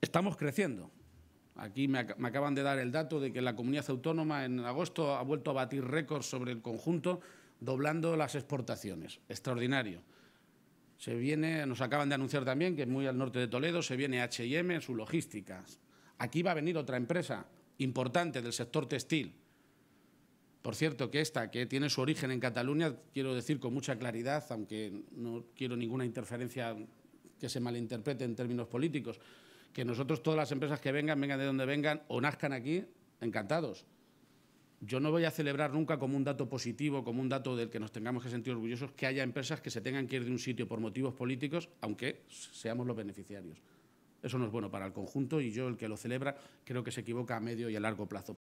estamos creciendo. Aquí me, acaban de dar el dato de que la comunidad autónoma en agosto ha vuelto a batir récords sobre el conjunto, doblando las exportaciones. Extraordinario. Se viene, nos acaban de anunciar también que muy al norte de Toledo se viene HM en su logística. Aquí va a venir otra empresa importante del sector textil. Por cierto, que esta, que tiene su origen en Cataluña, quiero decir con mucha claridad, aunque no quiero ninguna interferencia que se malinterprete en términos políticos, que nosotros, todas las empresas que vengan, vengan de donde vengan o nazcan aquí, encantados. Yo no voy a celebrar nunca como un dato positivo, como un dato del que nos tengamos que sentir orgullosos, que haya empresas que se tengan que ir de un sitio por motivos políticos, aunque seamos los beneficiarios. Eso no es bueno para el conjunto y yo, el que lo celebra, creo que se equivoca a medio y a largo plazo.